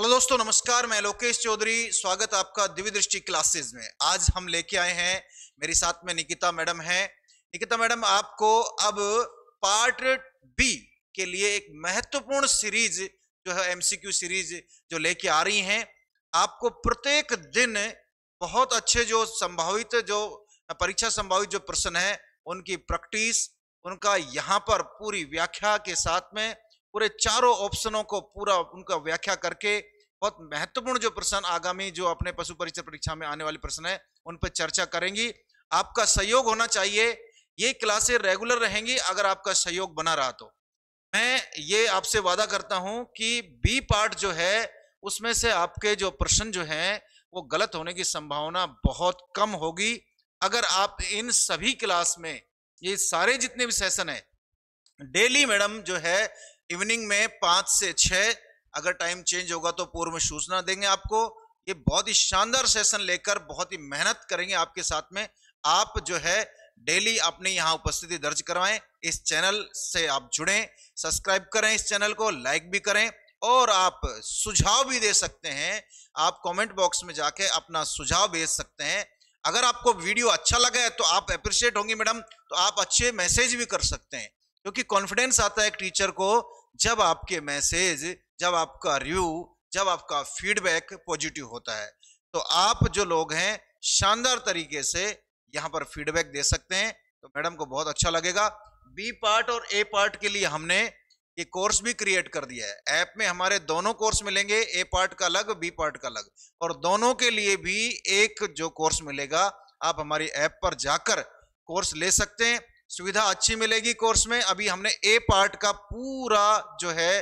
hello दोस्तों नमस्कार मैं लोकेश चौधरी स्वागत आपका दिव्य दृष्टि क्लासेस में आज हम लेके आए हैं मेरे साथ में निकिता मैडम है निकिता मैडम आपको अब पार्ट बी के लिए एक महत्वपूर्ण सीरीज जो है एमसीक्यू सीरीज जो लेके आ रही हैं आपको प्रत्येक दिन बहुत अच्छे जो संभावित जो परीक्षा संभावित जो प्रश्न है उनकी प्रैक्टिस उनका यहाँ पर पूरी व्याख्या के साथ में पूरे चारों ऑप्शनों को पूरा उनका व्याख्या करके बहुत महत्वपूर्ण जो प्रश्न आगामी जो अपने पशु परिचय परीक्षा में आने वाले प्रश्न है उन पर चर्चा करेंगी आपका सहयोग होना चाहिए ये क्लासे रेगुलर रहेंगी अगर आपका सहयोग बना रहा तो मैं ये आपसे वादा करता हूं कि बी पार्ट जो है उसमें से आपके जो प्रश्न जो हैं वो गलत होने की संभावना बहुत कम होगी अगर आप इन सभी क्लास में ये सारे जितने भी सेशन है डेली मैडम जो है इवनिंग में पांच से छ अगर टाइम चेंज होगा तो पूर्व में सूचना देंगे आपको ये बहुत ही शानदार सेशन लेकर बहुत ही मेहनत करेंगे आपके साथ में आप जो है डेली अपनी यहाँ उपस्थिति दर्ज करवाएं इस चैनल से आप जुड़ें सब्सक्राइब करें इस चैनल को लाइक भी करें और आप सुझाव भी दे सकते हैं आप कमेंट बॉक्स में जाके अपना सुझाव भेज सकते हैं अगर आपको वीडियो अच्छा लगा है तो आप अप्रिशिएट होंगी मैडम तो आप अच्छे मैसेज भी कर सकते हैं क्योंकि कॉन्फिडेंस आता है एक टीचर को जब आपके मैसेज जब आपका रिव्यू जब आपका फीडबैक पॉजिटिव होता है तो आप जो लोग हैं शानदार तरीके से यहाँ पर फीडबैक दे सकते हैं तो मैडम को बहुत अच्छा लगेगा बी पार्ट और ए पार्ट के लिए हमने ये कोर्स भी क्रिएट कर दिया है ऐप में हमारे दोनों कोर्स मिलेंगे ए पार्ट का अलग बी पार्ट का अलग और दोनों के लिए भी एक जो कोर्स मिलेगा आप हमारी ऐप पर जाकर कोर्स ले सकते हैं सुविधा अच्छी मिलेगी कोर्स में अभी हमने ए पार्ट का पूरा जो है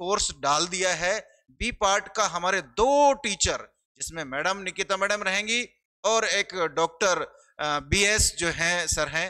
कोर्स डाल दिया है बी पार्ट का हमारे दो टीचर जिसमें मैडम निकिता मैडम रहेंगी और एक डॉक्टर बी एस जो है सर हैं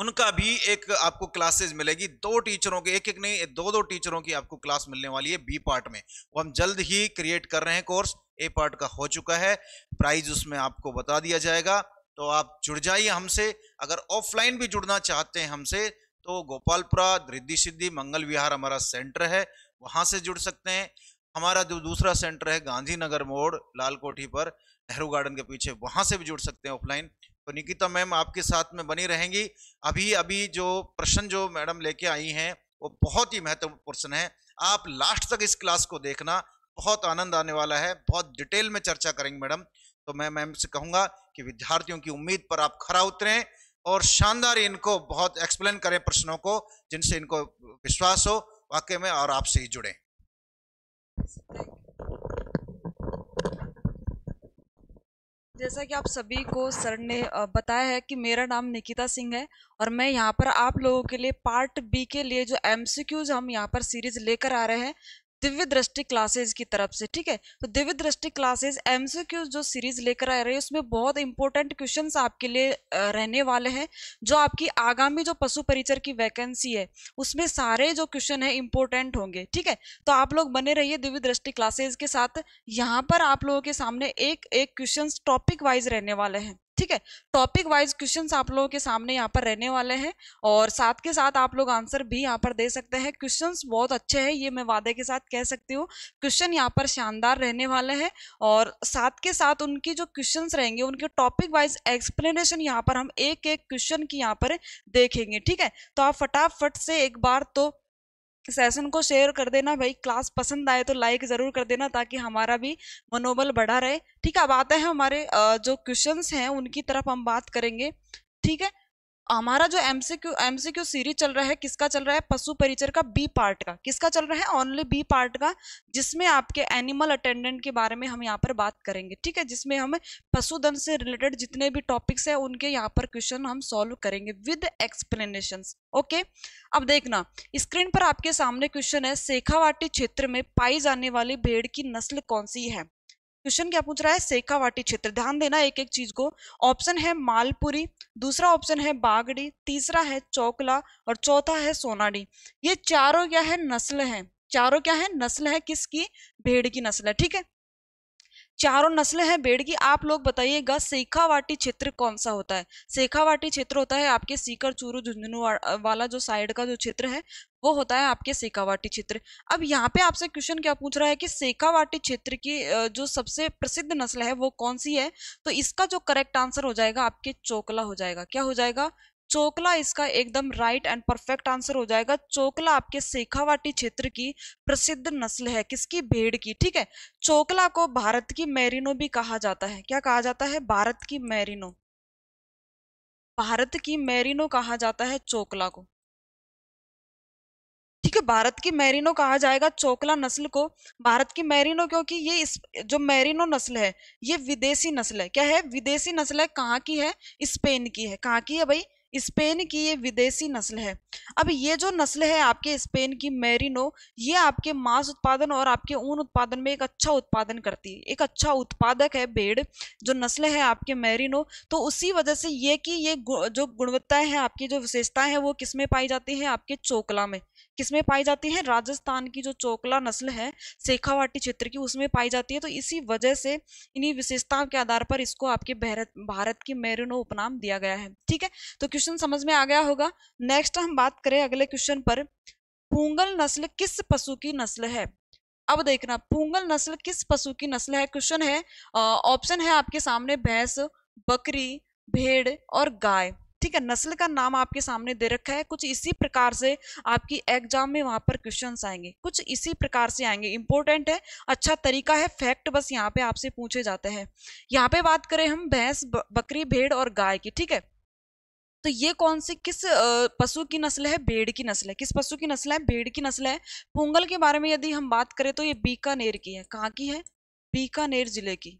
उनका भी एक आपको क्लासेस मिलेगी दो टीचरों के एक एक नहीं दो दो टीचरों की आपको क्लास मिलने वाली है बी पार्ट में वो हम जल्द ही क्रिएट कर रहे हैं कोर्स ए पार्ट का हो चुका है प्राइज उसमें आपको बता दिया जाएगा तो आप जुड़ जाइए हमसे अगर ऑफलाइन भी जुड़ना चाहते हैं हमसे तो गोपालपुरा रिद्धि सिद्धि मंगल विहार हमारा सेंटर है वहाँ से जुड़ सकते हैं हमारा जो दूसरा सेंटर है गांधीनगर मोड़ लाल कोठी पर नेहरू गार्डन के पीछे वहाँ से भी जुड़ सकते हैं ऑफलाइन तो निकिता मैम आपके साथ में बनी रहेंगी अभी अभी जो प्रश्न जो मैडम लेके आई हैं वो बहुत ही महत्वपूर्ण प्रश्न है आप लास्ट तक इस क्लास को देखना बहुत आनंद आने वाला है बहुत डिटेल में चर्चा करेंगे मैडम तो मैं मैम से कहूँगा कि विद्यार्थियों की उम्मीद पर आप खरा उतरें और शानदार इनको बहुत एक्सप्लेन करें प्रश्नों को जिनसे इनको विश्वास हो वाक्य में और आपसे ही जुड़े जैसा कि आप सभी को सर ने बताया है कि मेरा नाम निकिता सिंह है और मैं यहाँ पर आप लोगों के लिए पार्ट बी के लिए जो एमसीक्यूज हम यहाँ पर सीरीज लेकर आ रहे हैं दिव्य दृष्टि क्लासेज की तरफ से ठीक है तो दिव्य दृष्टि क्लासेज एमसीक्यू जो सीरीज लेकर आ रही है उसमें बहुत इंपॉर्टेंट क्वेश्चंस आपके लिए रहने वाले हैं जो आपकी आगामी जो पशु परिचर की वैकेंसी है उसमें सारे जो क्वेश्चन है इंपॉर्टेंट होंगे ठीक है तो आप लोग बने रहिए दिव्य दृष्टि क्लासेज के साथ यहाँ पर आप लोगों के सामने एक एक क्वेश्चन टॉपिक वाइज रहने वाले हैं ठीक है टॉपिक वाइज क्वेश्चन आप लोगों के सामने यहाँ पर रहने वाले हैं और साथ के साथ आप लोग आंसर भी यहाँ पर दे सकते हैं क्वेश्चन बहुत अच्छे हैं ये मैं वादे के साथ कह सकती हूँ क्वेश्चन यहाँ पर शानदार रहने वाले हैं और साथ के साथ उनकी जो क्वेश्चन रहेंगे उनके टॉपिक वाइज एक्सप्लेनेशन यहाँ पर हम एक एक क्वेश्चन की यहाँ पर देखेंगे ठीक है तो आप फटाफट से एक बार तो सेशन को शेयर कर देना भाई क्लास पसंद आए तो लाइक ज़रूर कर देना ताकि हमारा भी मनोबल बढ़ा रहे ठीक है अब आते हैं हमारे जो क्वेश्चंस हैं उनकी तरफ हम बात करेंगे ठीक है हमारा जो एमसीक्यू एमसीक्यू सीरीज चल रहा है किसका चल रहा है पशु परिचर का बी पार्ट का किसका चल रहा है ओनली बी पार्ट का जिसमें आपके एनिमल अटेंडेंट के बारे में हम यहाँ पर बात करेंगे ठीक है जिसमें हम पशुधन से रिलेटेड जितने भी टॉपिक्स हैं उनके यहाँ पर क्वेश्चन हम सॉल्व करेंगे विद एक्सप्लेनेशन ओके अब देखना स्क्रीन पर आपके सामने क्वेश्चन है शेखावाटी क्षेत्र में पाई जाने वाली भेड़ की नस्ल कौन सी है क्वेश्चन क्या पूछ रहा है सेकावाटी क्षेत्र ध्यान देना एक एक चीज को ऑप्शन है मालपुरी दूसरा ऑप्शन है बागड़ी तीसरा है चौकला और चौथा है सोनाडी ये चारों क्या है नस्ल है चारों क्या है नस्ल है किसकी भेड़ की नस्ल है ठीक है चारों नस्लें हैं भेड़ की आप लोग बताइएगा सेखावाटी क्षेत्र कौन सा होता है सेखावाटी क्षेत्र होता है आपके सीकर चूरू झुंझुनू वाला जो साइड का जो क्षेत्र है वो होता है आपके सेकावाटी क्षेत्र अब यहाँ पे आपसे क्वेश्चन क्या पूछ रहा है कि सेकावाटी क्षेत्र की जो सबसे प्रसिद्ध नस्ल है वो कौन सी है तो इसका जो करेक्ट आंसर हो जाएगा आपके चोकला हो जाएगा क्या हो जाएगा चोकला इसका एकदम राइट एंड परफेक्ट आंसर हो जाएगा चोकला आपके सेखावाटी क्षेत्र की प्रसिद्ध नस्ल है किसकी भेड़ की ठीक है चोकला को भारत की मैरिनो भी कहा जाता है क्या कहा जाता है भारत की मैरिनो भारत की मैरिनो कहा जाता है चोकला को ठीक है भारत की मैरिनो कहा जाएगा चोकला नस्ल को भारत की मैरिनो क्योंकि ये इस जो मैरिनो नस्ल है ये विदेशी नस्ल है क्या है विदेशी नस्ल है कहाँ की है स्पेन की है कहाँ की है भाई स्पेन की ये विदेशी नस्ल है अब ये जो नस्ल है आपके स्पेन की मैरिनो ये आपके मांस उत्पादन और आपके ऊन उत्पादन में एक अच्छा उत्पादन करती है एक अच्छा उत्पादक है भेड़ जो नस्ल है आपके मैरिनो तो उसी वजह से ये कि ये गु, जो गुणवत्ता है आपकी जो विशेषताएं हैं वो किस में पाई जाती है आपके चोकला में किसमें पाई जाती है राजस्थान की जो चोकला नस्ल है शेखावाटी क्षेत्र की उसमें पाई जाती है तो इसी वजह से इन्हीं विशेषताओं के आधार पर इसको आपके भारत भारत की मेरिनो उपनाम दिया गया है ठीक है तो क्वेश्चन समझ में आ गया होगा नेक्स्ट हम बात करें अगले क्वेश्चन पर पूंगल नस्ल किस पशु की नस्ल है अब देखना पूंगल नस्ल किस पशु की नस्ल है क्वेश्चन है ऑप्शन है आपके सामने भैंस बकरी भेड़ और गाय ठीक है नस्ल का नाम आपके सामने दे रखा है कुछ इसी प्रकार से आपकी एग्जाम में वहां पर क्वेश्चन आएंगे कुछ इसी प्रकार से आएंगे इंपॉर्टेंट है अच्छा तरीका है फैक्ट बस यहाँ पे आपसे पूछे जाते हैं यहाँ पे बात करें हम भैंस बकरी भेड़ और गाय की ठीक है तो ये कौन सी किस पशु की नस्ल है भेड़ की नस्ल है किस पशु की नस्ल है भेड़ की नस्ल है पोंगल के बारे में यदि हम बात करें तो ये बीकानेर की है कहाँ की है बीकानेर जिले की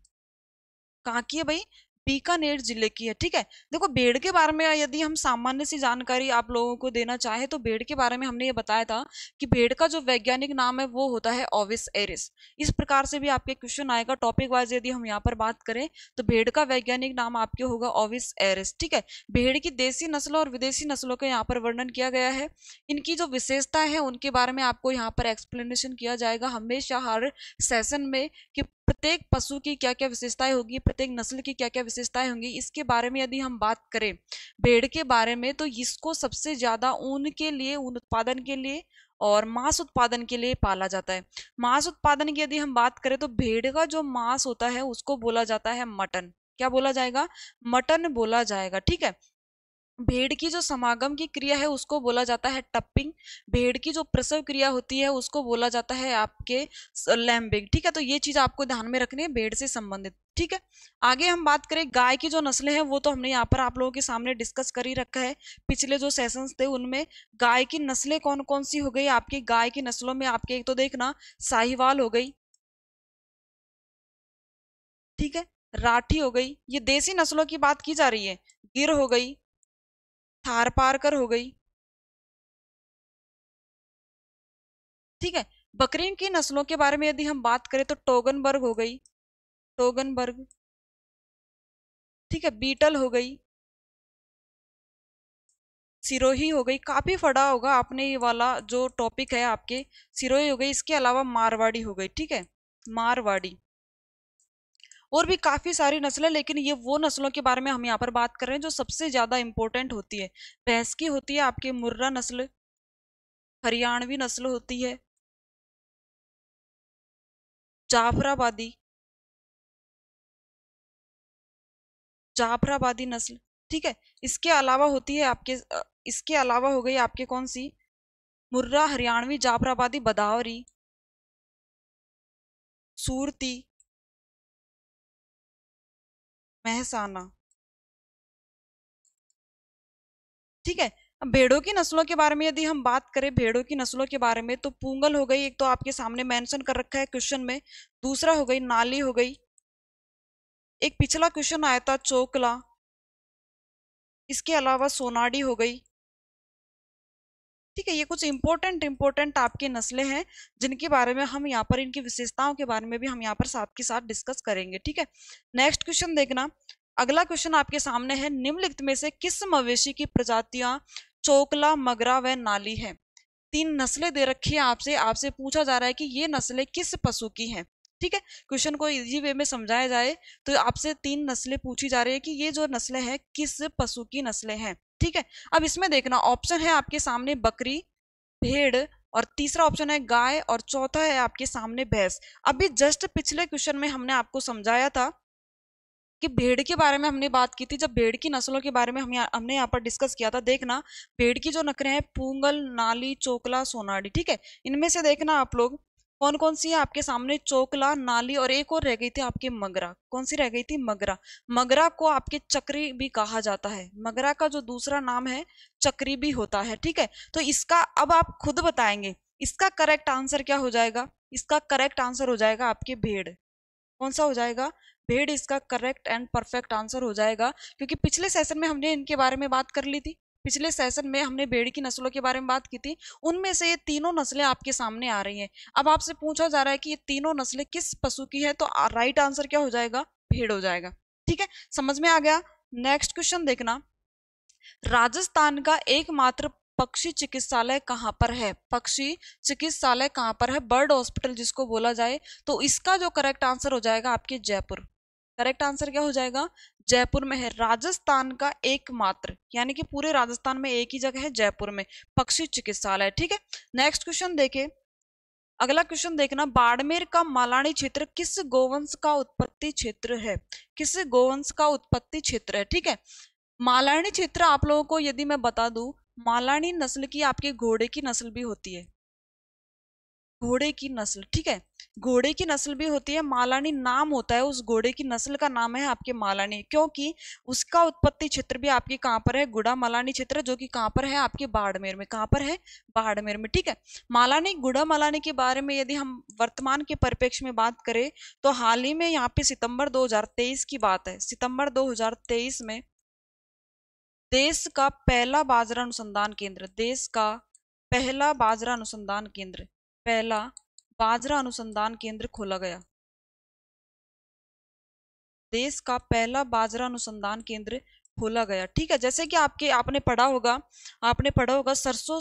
कहाँ की है भाई बीकानेर जिले की है ठीक है देखो भेड़ के बारे में यदि हम सामान्य सी जानकारी आप लोगों को देना चाहे तो भेड़ के बारे में हमने ये बताया था कि बेड़ का जो वैज्ञानिक नाम है वो होता है ओविस एरिस इस प्रकार से भी आपके क्वेश्चन आएगा टॉपिक वाइज यदि हम यहाँ पर बात करें तो भेड़ का वैज्ञानिक नाम आपके होगा ओविस एरिस ठीक है भेड़ की देसी नस्लों और विदेशी नस्लों का यहाँ पर वर्णन किया गया है इनकी जो विशेषता है उनके बारे में आपको यहाँ पर एक्सप्लेनेशन किया जाएगा हमेशा हर सेशन में कि प्रत्येक पशु की क्या क्या विशेषताएं होगी प्रत्येक नस्ल की क्या क्या विशेष विशेषताएं होंगी इसके बारे में यदि हम बात करें भेड़ के बारे में तो इसको सबसे ज़्यादा ऊन के लिए ऊन उत्पादन के लिए और मांस उत्पादन के लिए पाला जाता है मांस उत्पादन की यदि हम बात करें तो भेड़ का जो मांस होता है उसको बोला जाता है मटन क्या बोला जाएगा मटन बोला जाएगा ठीक है भेड़ की जो समागम की क्रिया है उसको बोला जाता है टप्पिंग भेड़ की जो प्रसव क्रिया होती है उसको बोला जाता है आपके लैम्बिंग ठीक है तो ये चीज आपको ध्यान में रखनी है भेड़ से संबंधित ठीक है आगे हम बात करें गाय की जो नस्लें हैं वो तो हमने यहाँ पर आप लोगों के सामने डिस्कस कर ही रखा है पिछले जो सेशंस थे उनमें गाय की नस्लें कौन कौन सी हो गई आपकी गाय की नस्लों में आपके एक तो देखना साहिवाल हो गई ठीक है राठी हो गई ये देसी नस्लों की बात की जा रही है गिर हो गई थार पार कर हो गई ठीक है बकरियों की नस्लों के बारे में यदि हम बात करें तो टोगनबर्ग हो गई टोगनबर्ग ठीक है बीटल हो गई सिरोही हो गई काफ़ी फड़ा होगा आपने ये वाला जो टॉपिक है आपके सिरोही हो गई इसके अलावा मारवाड़ी हो गई ठीक है मारवाड़ी और भी काफ़ी सारी नस्लें लेकिन ये वो नस्लों के बारे में हम यहाँ पर बात कर रहे हैं जो सबसे ज़्यादा इंपॉर्टेंट होती है भैंस की होती है आपकी मुर्रा नस्ल हरियाणवी नस्ल होती है जाफराबादी जाफराबादी नस्ल ठीक है इसके अलावा होती है आपके इसके अलावा हो गई आपके कौन सी मुर्रा हरियाणवी जाफराबादी बदावरी सूरती महसाना ठीक है अब भेड़ों की नस्लों के बारे में यदि हम बात करें भेड़ों की नस्लों के बारे में तो पूंगल हो गई एक तो आपके सामने मेंशन कर रखा है क्वेश्चन में दूसरा हो गई नाली हो गई एक पिछला क्वेश्चन आया था चोकला इसके अलावा सोनाडी हो गई ठीक है ये कुछ इंपॉर्टेंट इंपॉर्टेंट आपके नस्लें हैं जिनके बारे में हम यहाँ पर इनकी विशेषताओं के बारे में भी हम यहाँ पर साथ के साथ डिस्कस करेंगे ठीक है नेक्स्ट क्वेश्चन देखना अगला क्वेश्चन आपके सामने है निम्नलिखित में से किस मवेशी की प्रजातियां चोकला मगरा व नाली है तीन नस्लें दे रखी है आपसे आपसे पूछा जा रहा है कि ये नस्लें किस पशु की हैं ठीक है क्वेश्चन को इजी वे में समझाया जाए तो आपसे तीन नस्लें पूछी जा रही है कि ये जो नस्लें हैं किस पशु की नस्लें हैं ठीक है अब इसमें देखना ऑप्शन है आपके सामने बकरी भेड़ और तीसरा ऑप्शन है गाय और चौथा है आपके सामने भैंस अभी जस्ट पिछले क्वेश्चन में हमने आपको समझाया था कि भेड़ के बारे में हमने बात की थी जब भेड़ की नस्लों के बारे में हम या, हमने यहाँ पर डिस्कस किया था देखना भेड़ की जो नकरे हैं पूंगल नाली चोकला सोनाडी ठीक है इनमें से देखना आप लोग कौन कौन सी है आपके सामने चोकला नाली और एक और रह गई थी आपके मगरा कौन सी रह गई थी मगरा मगरा को आपके चक्री भी कहा जाता है मगरा का जो दूसरा नाम है चक्री भी होता है ठीक है तो इसका अब आप खुद बताएंगे इसका करेक्ट आंसर क्या हो जाएगा इसका करेक्ट आंसर हो जाएगा आपके भेड़ कौन सा हो जाएगा भेड़ इसका करेक्ट एंड परफेक्ट आंसर हो जाएगा क्योंकि पिछले सेशन में हमने इनके बारे में बात कर ली थी पिछले सेशन में हमने भेड़ की नस्लों के बारे में बात की थी उनमें से ये तीनों नस्लें आपके सामने आ रही हैं अब आपसे पूछा जा रहा है कि ये तीनों नस्लें किस पशु की है तो राइट आंसर क्या हो जाएगा भेड़ हो जाएगा ठीक है समझ में आ गया नेक्स्ट क्वेश्चन देखना राजस्थान का एकमात्र पक्षी चिकित्सालय कहाँ पर है पक्षी चिकित्सालय कहाँ पर है बर्ड हॉस्पिटल जिसको बोला जाए तो इसका जो करेक्ट आंसर हो जाएगा आपके जयपुर करेक्ट आंसर क्या हो जाएगा जयपुर में है राजस्थान का एकमात्र यानी कि पूरे राजस्थान में एक ही जगह है जयपुर में पक्षी चिकित्सालय ठीक है नेक्स्ट क्वेश्चन देखे अगला क्वेश्चन देखना बाड़मेर का मालानी क्षेत्र किस गोवंश का उत्पत्ति क्षेत्र है किस गोवंश का उत्पत्ति क्षेत्र है ठीक है मालाणी क्षेत्र आप लोगों को यदि मैं बता दू मालाणी नस्ल की आपके घोड़े की नस्ल भी होती है घोड़े की नस्ल ठीक है घोड़े की नस्ल भी होती है मालानी नाम होता है उस घोड़े की नस्ल का नाम है आपके मालानी क्योंकि उसका उत्पत्ति क्षेत्र भी आपके कहाँ पर है गुड़ा मालानी क्षेत्र जो कि कहाँ पर है आपके बाड़मेर में कहाँ पर है बाड़मेर में ठीक है मालानी गुड़ा मालानी के बारे में यदि हम वर्तमान के परिप्रेक्ष्य में बात करें तो हाल ही में यहाँ पे सितंबर दो की बात है सितंबर दो में देश का पहला बाजरा अनुसंधान केंद्र देश का पहला बाजरा अनुसंधान केंद्र पहला बाजरा अनुसंधान केंद्र खोला गया देश का पहला बाजरा अनुसंधान केंद्र खोला गया ठीक है जैसे कि आपके आपने पढ़ा होगा आपने पढ़ा होगा सरसों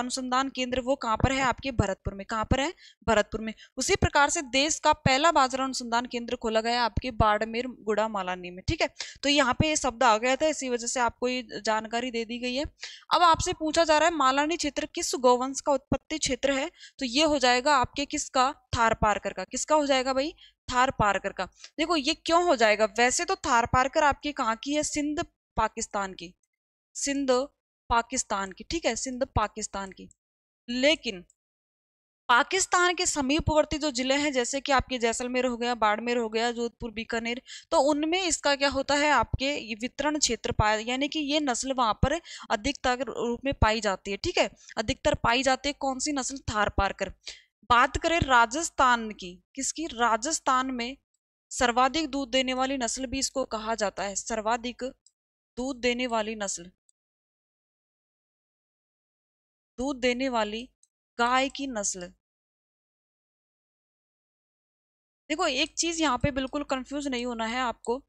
अनुसंधान केंद्र वो कहाँ पर है आपके भरतपुर में कहाँ पर है भरतपुर में उसी प्रकार से देश का पहला बाजरा अनुसंधान केंद्र खोला गया आपके बाड़मेर गुड़ा मालानी में ठीक है तो यहाँ पे ये शब्द आ गया था इसी वजह से आपको ये जानकारी दे दी गई है अब आपसे पूछा जा रहा है मालानी क्षेत्र किस गोवंश का उत्पत्ति क्षेत्र है तो ये हो जाएगा आपके किसका थार पारकर का किसका हो जाएगा भाई थार पारकर का देखो ये क्यों हो जाएगा वैसे तो थार पारकर आपकी कहाँ की है सिंध पाकिस्तान की सिंध पाकिस्तान की ठीक है सिंध पाकिस्तान की लेकिन पाकिस्तान के समीपवर्ती जो जिले हैं जैसे कि आपके जैसलमेर हो गया बाड़मेर हो गया जोधपुर बीकानेर तो उनमें इसका क्या होता है आपके वितरण क्षेत्र पाया यानी कि ये नस्ल वहाँ पर अधिकतर रूप में पाई जाती है ठीक है अधिकतर पाई जाती है कौन सी नस्ल थार पारकर बात करें राजस्थान की किसकी राजस्थान में सर्वाधिक दूध देने वाली नस्ल भी इसको कहा जाता है सर्वाधिक दूध देने वाली नस्ल दूध देने वाली गाय की नस्ल देखो एक चीज यहाँ पे बिल्कुल कंफ्यूज नहीं होना है आपको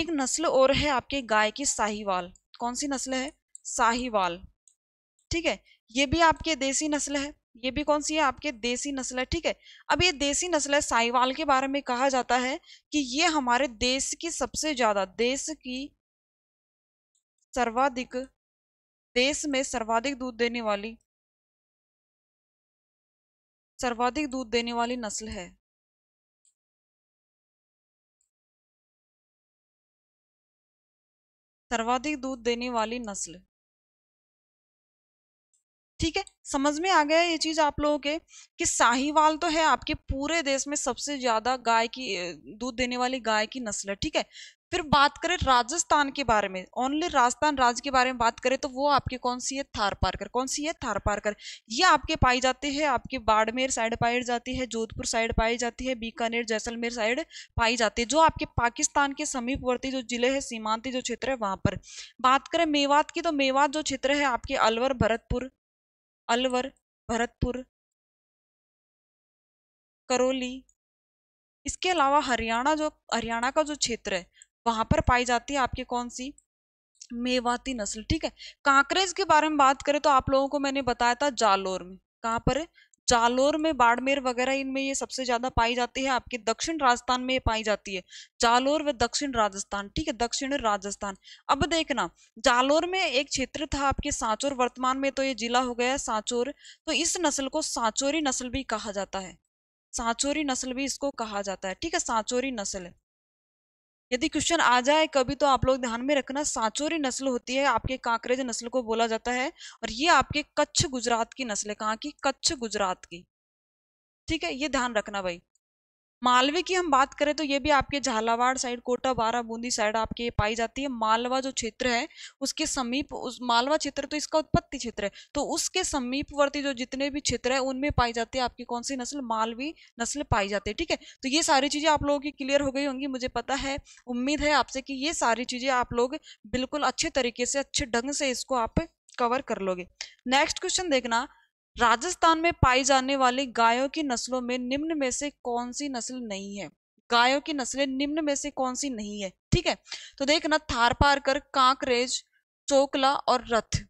एक नस्ल और है आपके गाय की साहिवाल कौन सी नस्ल है साहिवाल ठीक है ये भी आपके देसी नस्ल है ये भी कौन सी है आपके देसी नस्ल है ठीक है अब ये देसी नस्ल है साहिवाल के बारे में कहा जाता है कि ये हमारे देश की सबसे ज्यादा देश की सर्वाधिक देश में सर्वाधिक दूध देने वाली सर्वाधिक दूध देने वाली नस्ल है सर्वाधिक दूध देने वाली नस्ल ठीक है समझ में आ गया ये चीज़ आप लोगों के कि साहिवाल तो है आपके पूरे देश में सबसे ज़्यादा गाय की दूध देने वाली गाय की नस्ल है ठीक है फिर बात करें राजस्थान के बारे में ओनली राजस्थान राज्य के बारे में बात करें तो वो आपकी कौन सी है थार पारकर कौन सी है थार पारकर ये आपके पाई जाती है आपके बाड़मेर साइड पाई जाती है जोधपुर साइड पाई जाती है बीकानेर जैसलमेर साइड पाई जाती है जो आपके पाकिस्तान के समीपवर्ती जो जिले हैं सीमांति जो क्षेत्र है वहां पर बात करें मेवात की तो मेवात जो क्षेत्र है आपके अलवर भरतपुर अलवर भरतपुर करौली इसके अलावा हरियाणा जो हरियाणा का जो क्षेत्र है वहां पर पाई जाती है आपकी कौन सी मेवाती नस्ल ठीक है कांकरेज के बारे में बात करें तो आप लोगों को मैंने बताया था जालोर में कहाँ पर जालोर में बाड़मेर वगैरह इनमें ये सबसे ज़्यादा पाई जाती है आपके दक्षिण राजस्थान में ये पाई जाती है जालोर व दक्षिण राजस्थान ठीक है दक्षिण राजस्थान अब देखना जालोर में एक क्षेत्र था आपके सांचोर वर्तमान में तो ये जिला हो गया सांचोर तो इस नस्ल को सांचोरी नस्ल भी कहा जाता है सांचोरी नस्ल भी इसको कहा जाता है ठीक है सांचोरी नस्ल यदि क्वेश्चन आ जाए कभी तो आप लोग ध्यान में रखना साचोरी नस्ल होती है आपके कांकरेज नस्ल को बोला जाता है और ये आपके कच्छ गुजरात की नस्ल है कहाँ की कच्छ गुजरात की ठीक है ये ध्यान रखना भाई मालवे की हम बात करें तो ये भी आपके झालावाड़ साइड कोटा बारा बूंदी साइड आपके ये पाई जाती है मालवा जो क्षेत्र है उसके समीप उस मालवा क्षेत्र तो इसका उत्पत्ति क्षेत्र है तो उसके समीपवर्ती जो जितने भी क्षेत्र है उनमें पाई जाती है आपकी कौन सी नस्ल मालवी नस्ल पाई जाती है ठीक है तो ये सारी चीज़ें आप लोगों की क्लियर हो गई होंगी मुझे पता है उम्मीद है आपसे कि ये सारी चीज़ें आप लोग बिल्कुल अच्छे तरीके से अच्छे ढंग से इसको आप कवर कर लोगे नेक्स्ट क्वेश्चन देखना राजस्थान में पाई जाने वाली गायों की नस्लों में निम्न में से कौन सी नस्ल नहीं है गायों की नस्लें निम्न में से कौन सी नहीं है ठीक है तो देखना थार पारकर कांकरेज चोकला और रथ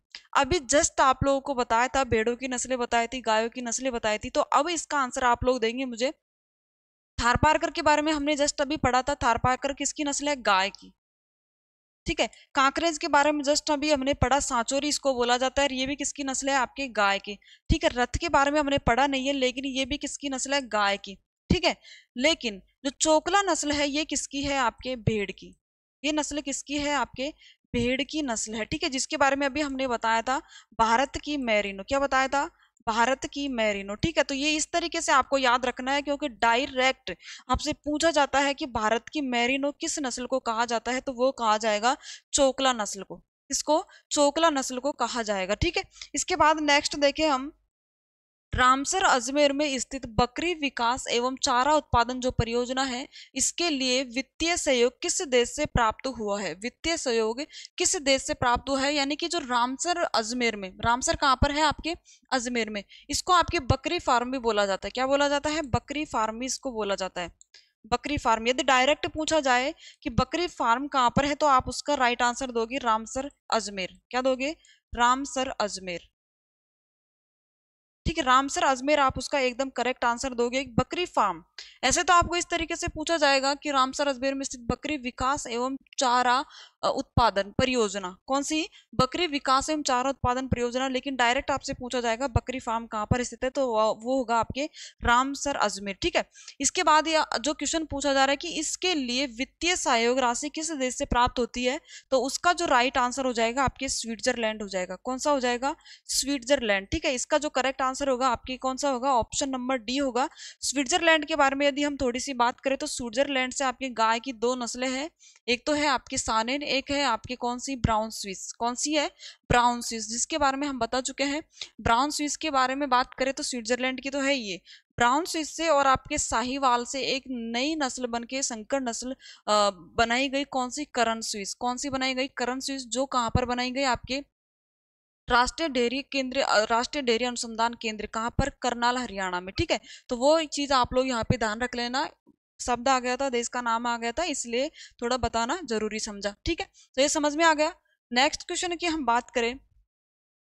अभी जस्ट आप लोगों को बताया था भेड़ों की नस्लें बताई थी गायों की नस्लें बताई थी तो अब इसका आंसर आप लोग देंगे मुझे थारपारकर के बारे में हमने जस्ट अभी पढ़ा था थारपारकर किसकी नस्ल है गाय की ठीक है कांकरेज के बारे में जस्ट अभी हमने पढ़ा सांचोरी इसको बोला जाता है ये भी किसकी नस्ल है आपके गाय की ठीक है रथ के बारे में हमने पढ़ा नहीं है लेकिन ये भी किसकी नस्ल है गाय की ठीक है लेकिन जो चोकला नस्ल है ये किसकी है आपके भेड़ की ये नस्ल किसकी है आपके भेड़ की नस्ल है ठीक है जिसके बारे में अभी हमने बताया था भारत की मैरिनो क्या बताया था भारत की मैरिनो ठीक है तो ये इस तरीके से आपको याद रखना है क्योंकि डायरेक्ट आपसे पूछा जाता है कि भारत की मैरिनो किस नस्ल को कहा जाता है तो वो कहा जाएगा चोकला नस्ल को इसको चोकला नस्ल को कहा जाएगा ठीक है इसके बाद नेक्स्ट देखें हम रामसर अजमेर में स्थित बकरी विकास एवं चारा उत्पादन जो परियोजना है इसके लिए वित्तीय सहयोग किस देश से प्राप्त हुआ है वित्तीय सहयोग किस देश से प्राप्त हुआ है यानी कि जो रामसर अजमेर में रामसर कहाँ पर है आपके अजमेर में इसको आपके बकरी फार्म भी बोला जाता है क्या बोला जाता है बकरी फार्म भी इसको बोला जाता है बकरी फार्म यदि डायरेक्ट पूछा जाए कि बकरी फार्म कहाँ पर है तो आप उसका राइट आंसर दोगे रामसर अजमेर क्या दोगे रामसर अजमेर ठीक है रामसर अजमेर आप उसका एकदम करेक्ट आंसर दोगे बकरी फार्म ऐसे तो आपको इस तरीके से पूछा जाएगा कि रामसर अजमेर में स्थित बकरी विकास एवं चारा उत्पादन परियोजना कौन सी बकरी विकास एवं चारा उत्पादन परियोजना लेकिन डायरेक्ट आपसे पूछा जाएगा बकरी फार्म कहाँ पर स्थित है तो वो होगा आपके रामसर अजमेर ठीक है इसके बाद जो क्वेश्चन पूछा जा रहा है कि इसके लिए वित्तीय सहयोग राशि किस देश से प्राप्त होती है तो उसका जो राइट आंसर हो जाएगा आपके स्विट्जरलैंड हो जाएगा कौन सा हो जाएगा स्विट्जरलैंड ठीक है इसका जो करेक्ट आंसर होगा आपके कौन सा होगा ऑप्शन नंबर डी होगा स्विट्जरलैंड के बारे में यदि हम थोड़ी सी बात करें तो स्विट्जरलैंड से आपके गाय की दो नस्लें हैं एक तो है आपकी सानेन एक है आपकी कौन सी ब्राउन स्विस कौन सी है ब्राउन स्विस जिसके बारे में हम बता चुके हैं ब्राउन स्विस के बारे में बात करें तो स्विट्जरलैंड की तो है ये ब्राउन स्विस से और आपके साहिवाल से एक नई नस्ल बनके के संकर नस्ल बनाई गई कौन सी करण स्विस कौन सी बनाई गई करण स्विस जो कहाँ पर बनाई गई आपके राष्ट्रीय डेयरी केंद्र राष्ट्रीय डेयरी अनुसंधान केंद्र कहाँ पर करनाल हरियाणा में ठीक है तो वो चीज़ आप लोग यहाँ पे ध्यान रख लेना शब्द आ गया था देश का नाम आ गया था इसलिए थोड़ा बताना जरूरी समझा ठीक है तो ये समझ में आ गया नेक्स्ट क्वेश्चन की हम बात करें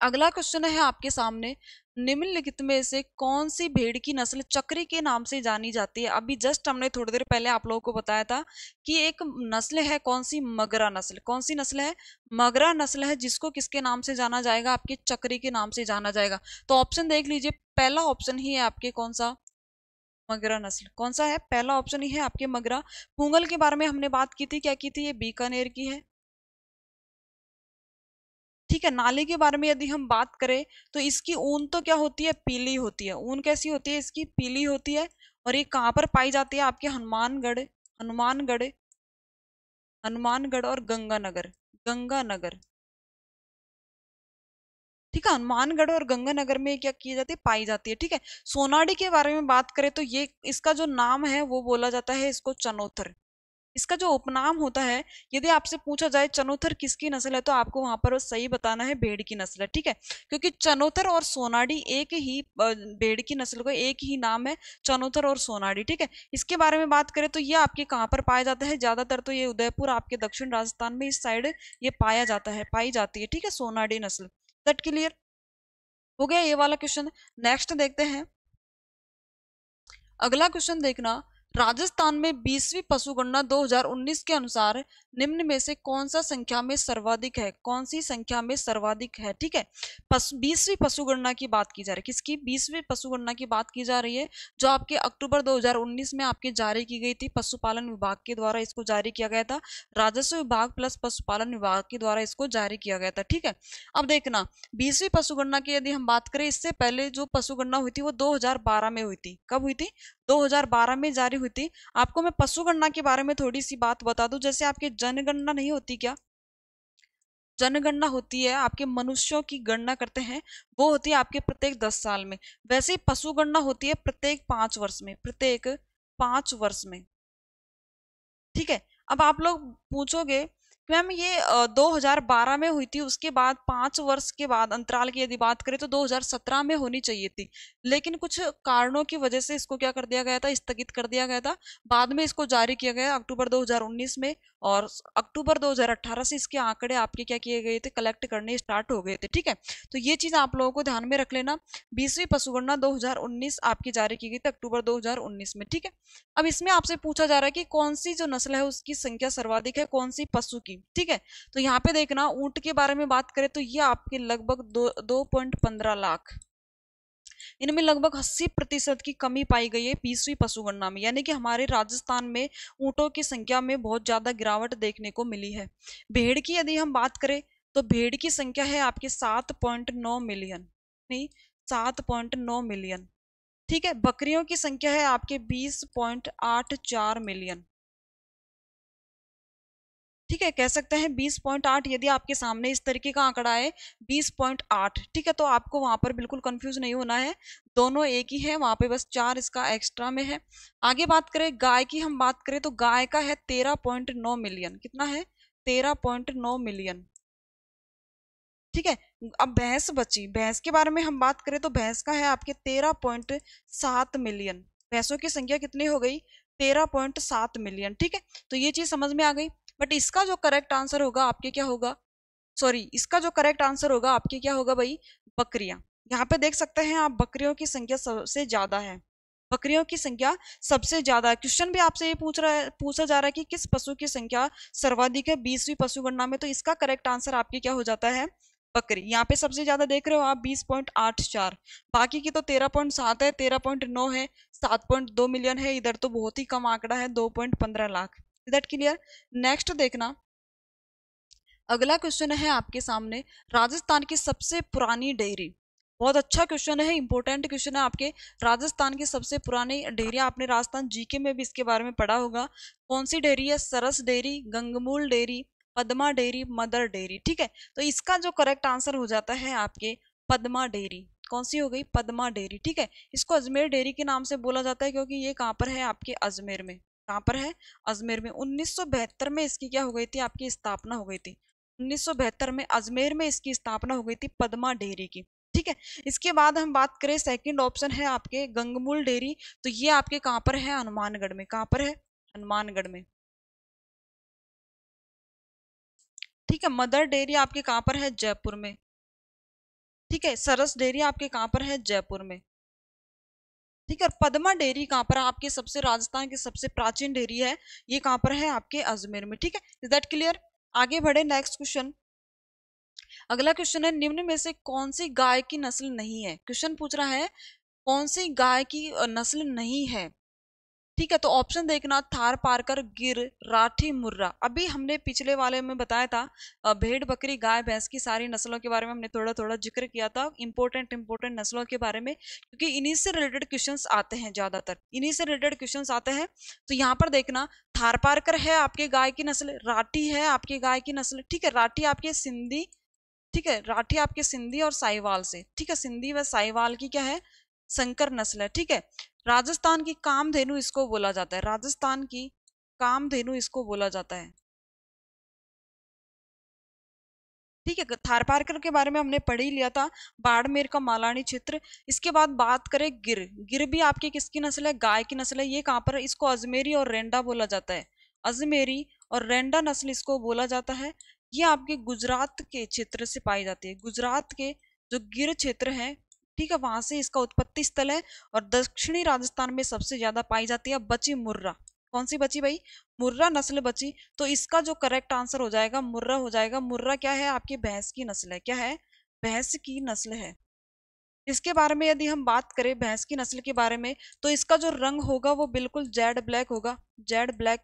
अगला क्वेश्चन है आपके सामने निम्नलिखित में से कौन सी भेड़ की नस्ल चक्री के नाम से जानी जाती है अभी जस्ट हमने थोड़ी देर पहले आप लोगों को बताया था कि एक नस्ल है कौन सी मगरा नस्ल कौन सी नस्ल है मगरा नस्ल है जिसको किसके नाम से जाना जाएगा आपके चक्री के नाम से जाना जाएगा तो ऑप्शन देख लीजिए पहला ऑप्शन ही है आपके कौन सा मगरा नस्ल कौन सा है पहला ऑप्शन ही है आपके मगरा पूंगल के बारे में हमने बात की थी क्या की थी ये बीकानेर की है ठीक है नाले के बारे में यदि हम बात करें तो इसकी ऊन तो क्या होती है पीली होती है ऊन कैसी होती है इसकी पीली होती है और ये कहाँ पर पाई जाती है आपके हनुमानगढ़ हनुमानगढ़ हनुमानगढ़ और गंगानगर गंगानगर ठीक है हनुमानगढ़ और गंगानगर में क्या की जाती है पाई जाती है ठीक है सोनाडी के बारे में बात करें तो ये इसका जो नाम है वो बोला जाता है इसको चनोथर इसका जो उपनाम होता है यदि आपसे पूछा जाए चनोथर किसकी नस्ल है तो आपको वहां पर सही बताना है भेड़ की नस्ल है ठीक है क्योंकि चनोथर और सोनाडी एक ही भेड़ की नस्ल का एक ही नाम है चनोथर और सोनाडी ठीक है इसके बारे में बात करें तो ये आपके कहाँ पर पाया जाता है ज्यादातर तो ये उदयपुर आपके दक्षिण राजस्थान में इस साइड ये पाया जाता है पाई जाती है ठीक है सोनाडी नस्ल दैट क्लियर हो गया ये वाला क्वेश्चन नेक्स्ट देखते हैं अगला क्वेश्चन देखना राजस्थान में 20वीं पशुगणना 2019 के अनुसार निम्न में से कौन सा संख्या में सर्वाधिक है कौन सी संख्या में सर्वाधिक है ठीक है बीसवीं पशुगणना की बात की जा रही है किसकी बीसवीं पशुगणना की बात की जा रही है जो आपके अक्टूबर 2019 में आपके जारी की गई थी पशुपालन विभाग के द्वारा इसको जारी किया गया था राजस्व विभाग प्लस पशुपालन विभाग के द्वारा इसको जारी किया गया था ठीक है अब देखना बीसवीं पशुगणना की यदि हम बात करें इससे पहले जो पशुगणना हुई थी वो दो में हुई थी कब हुई थी 2012 में जारी हुई थी आपको मैं पशुगणना के बारे में थोड़ी सी बात बता दूं जैसे आपके जनगणना नहीं होती क्या जनगणना होती है आपके मनुष्यों की गणना करते हैं वो होती है आपके प्रत्येक दस साल में वैसे ही पशु गणना होती है प्रत्येक पांच वर्ष में प्रत्येक पांच वर्ष में ठीक है अब आप लोग पूछोगे मैम ये हजार 2012 में हुई थी उसके बाद पांच वर्ष के बाद अंतराल की यदि बात करें तो 2017 में होनी चाहिए थी लेकिन कुछ कारणों की वजह से इसको क्या कर दिया गया था स्थगित कर दिया गया था बाद में इसको जारी किया गया अक्टूबर 2019 में और अक्टूबर 2018 से इसके आंकड़े आपके क्या किए गए थे कलेक्ट करने स्टार्ट हो गए थे ठीक है तो ये चीज़ आप लोगों को ध्यान में रख लेना बीसवीं पशुगणना 2019 आपकी जारी की गई थी अक्टूबर 2019 में ठीक है अब इसमें आपसे पूछा जा रहा है कि कौन सी जो नस्ल है उसकी संख्या सर्वाधिक है कौन सी पशु की ठीक है तो यहाँ पे देखना ऊंट के बारे में बात करें तो ये आपके लगभग दो, दो लाख इनमें लगभग अस्सी प्रतिशत की कमी पाई गई है बीसवीं पशुगणना में यानी कि हमारे राजस्थान में ऊँटों की संख्या में बहुत ज़्यादा गिरावट देखने को मिली है भेड़ की यदि हम बात करें तो भेड़ की संख्या है आपके सात पॉइंट नौ मिलियन नहीं सात पॉइंट नौ मिलियन ठीक है बकरियों की संख्या है आपके बीस पॉइंट आठ चार मिलियन ठीक है कह सकते हैं बीस पॉइंट आठ यदि आपके सामने इस तरीके का आंकड़ा है बीस पॉइंट आठ ठीक है तो आपको वहाँ पर बिल्कुल कंफ्यूज नहीं होना है दोनों एक ही है वहाँ पे बस चार इसका एक्स्ट्रा में है आगे बात करें गाय की हम बात करें तो गाय का है नौ मिलियन कितना है नौ मिलियन ठीक है अब भैंस बची भैंस के बारे में हम बात करें तो भैंस का है आपके तेरह पॉइंट सात मिलियन भैंसों की संख्या कितनी हो गई तेरह पॉइंट सात मिलियन ठीक है तो ये चीज समझ में आ गई बट इसका जो करेक्ट आंसर होगा आपके क्या होगा सॉरी इसका जो करेक्ट आंसर होगा आपके क्या होगा भाई बकरियां यहाँ पे देख सकते हैं आप बकरियों की संख्या सबसे ज्यादा है बकरियों की संख्या सबसे ज्यादा है क्वेश्चन भी आपसे ये पूछ रहा है पूछा जा रहा है कि किस पशु की संख्या सर्वाधिक है बीसवीं पशु गणना में तो इसका करेक्ट आंसर आपके क्या हो जाता है बकरी यहाँ पे सबसे ज्यादा देख रहे हो आप बीस पॉइंट आठ चार बाकी की तो तेरह पॉइंट सात है तेरह पॉइंट नौ है सात पॉइंट दो मिलियन है इधर तो बहुत ही कम आंकड़ा है दो पॉइंट पंद्रह लाख दैट क्लियर नेक्स्ट देखना अगला क्वेश्चन है आपके सामने राजस्थान की सबसे पुरानी डेयरी बहुत अच्छा क्वेश्चन है इंपॉर्टेंट क्वेश्चन है आपके राजस्थान की सबसे पुरानी डेयरी आपने राजस्थान जीके में भी इसके बारे में पढ़ा होगा कौन सी डेयरी है Saras dairy Gangmool dairy Padma dairy Mother Dairy ठीक है तो इसका जो करेक्ट आंसर हो जाता है आपके पद्मा डेयरी कौन सी हो गई पद्मा डेयरी ठीक है इसको अजमेर डेयरी के नाम से बोला जाता है क्योंकि ये कहाँ पर है आपके अजमेर में कहाँ पर है अजमेर में उन्नीस में इसकी क्या हो गई थी आपकी स्थापना हो गई थी उन्नीस में अजमेर में इसकी स्थापना हो गई थी पदमा डेयरी की ठीक है इसके बाद हम बात करें सेकंड ऑप्शन है आपके गंगमूल डेयरी तो ये आपके कहाँ पर है हनुमानगढ़ में कहाँ पर है हनुमानगढ़ में ठीक है मदर डेयरी आपके कहाँ पर है जयपुर में ठीक है सरस डेयरी आपके कहाँ पर है जयपुर में ठीक है पदमा डेयरी कहाँ पर आपके सबसे राजस्थान की सबसे प्राचीन डेयरी है ये कहाँ पर है आपके अजमेर में ठीक है इज दैट क्लियर आगे बढ़े नेक्स्ट क्वेश्चन अगला क्वेश्चन है निम्न में से कौन सी गाय की नस्ल नहीं है क्वेश्चन पूछ रहा है कौन सी गाय की नस्ल नहीं है ठीक है तो ऑप्शन देखना थार पारकर गिर राठी मुर्रा अभी हमने पिछले वाले में बताया था भेड़ बकरी गाय भैंस की सारी नस्लों के बारे में हमने थोड़ा थोड़ा जिक्र किया था इंपॉर्टेंट इंपॉर्टेंट नस्लों के बारे में क्योंकि इन्हीं से रिलेटेड क्वेश्चन आते हैं ज्यादातर इन्हीं से रिलेटेड क्वेश्चन आते हैं तो यहाँ पर देखना थार पारकर है आपके गाय की नस्ल राठी है आपके गाय की नस्ल ठीक है राठी आपके सिंधी ठीक है राठी आपके सिंधी और साहिवाल से ठीक है सिंधी व साहिवाल की क्या है संकर नस्ल है ठीक है राजस्थान की कामधेनु इसको बोला जाता है राजस्थान की कामधेनु इसको बोला जाता है ठीक है थारपारकर के बारे में हमने पढ़ ही लिया था बाड़मेर का मालानी क्षेत्र इसके बाद बात करें गिर गिर भी आपकी किसकी नस्ल है गाय की नस्ल है ये कहाँ पर है इसको अजमेरी और रेंडा बोला जाता है अजमेरी और रेंडा नस्ल इसको बोला जाता है ये आपके गुजरात के क्षेत्र से पाई जाती है गुजरात के जो गिर क्षेत्र है ठीक है वहां से इसका उत्पत्ति स्थल है और दक्षिणी राजस्थान में सबसे ज्यादा पाई जाती है बची मुर्रा कौन सी बची भाई मुर्रा नस्ल बची तो इसका जो करेक्ट आंसर हो जाएगा मुर्रा हो जाएगा मुर्रा क्या है आपकी भैंस की नस्ल है क्या है भैंस की नस्ल है इसके बारे में यदि हम बात करें भैंस की नस्ल के बारे में तो इसका जो रंग होगा वो बिल्कुल जेड ब्लैक होगा जेड ब्लैक